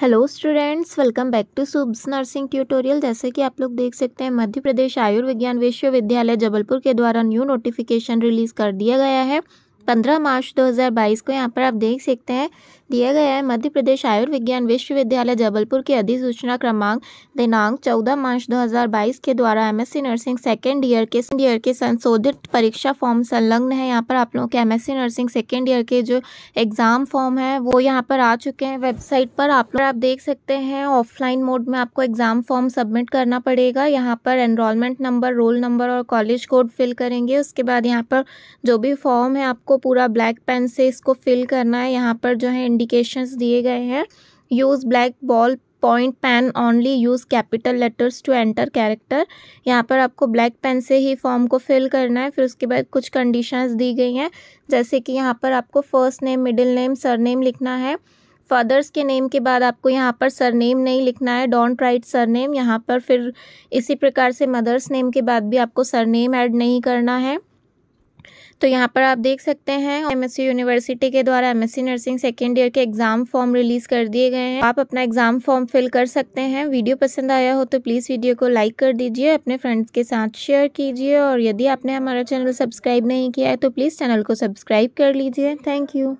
hello students welcome back to सुब्स nursing tutorial जैसे कि आप लोग देख सकते हैं मध्य प्रदेश आयुर्विज्ञान विश्वविद्यालय जबलपुर के द्वारा न्यू नोटिफिकेशन रिलीज़ कर दिया गया है पंद्रह मार्च 2022 को यहाँ पर आप देख सकते हैं दिया गया है मध्य प्रदेश आयुर्विज्ञान विश्वविद्यालय जबलपुर की अधिसूचना क्रमांक दिनांक 14 मार्च 2022 के द्वारा एमएससी नर्सिंग सेकेंड ईयर के ईयर के संशोधित परीक्षा फॉर्म संलग्न है यहाँ पर आप लोगों के एमएससी नर्सिंग सेकेंड ईयर के जो एग्ज़ाम फॉर्म है वो यहाँ पर आ चुके हैं वेबसाइट पर आप लोग आप देख सकते हैं ऑफलाइन मोड में आपको एग्ज़ाम फॉर्म सबमिट करना पड़ेगा यहाँ पर एनरोलमेंट नंबर रोल नंबर और कॉलेज कोड फिल करेंगे उसके बाद यहाँ पर जो भी फॉर्म है आपको को पूरा ब्लैक पेन से इसको फिल करना है यहाँ पर जो है इंडिकेशंस दिए गए हैं use black ball point pen only use capital letters to enter character यहाँ पर आपको ब्लैक पेन से ही फॉर्म को फिल करना है फिर उसके बाद कुछ कंडीशंस दी गई हैं जैसे कि यहाँ पर आपको first name middle name surname लिखना है फादर्स के नेम के बाद आपको यहाँ पर सरनेम नहीं लिखना है डोंट राइट सरनेम यहाँ पर फिर इसी प्रकार से मदर्स नेम के बाद भी आपको सरनेम ऐड नहीं करना है तो यहाँ पर आप देख सकते हैं एमएससी यूनिवर्सिटी के द्वारा एमएससी नर्सिंग सेकेंड ईयर के एग्जाम फॉर्म रिलीज कर दिए गए हैं आप अपना एग्जाम फॉर्म फिल कर सकते हैं वीडियो पसंद आया हो तो प्लीज़ वीडियो को लाइक कर दीजिए अपने फ्रेंड्स के साथ शेयर कीजिए और यदि आपने हमारा चैनल सब्सक्राइब नहीं किया है तो प्लीज़ चैनल को सब्सक्राइब कर लीजिए थैंक यू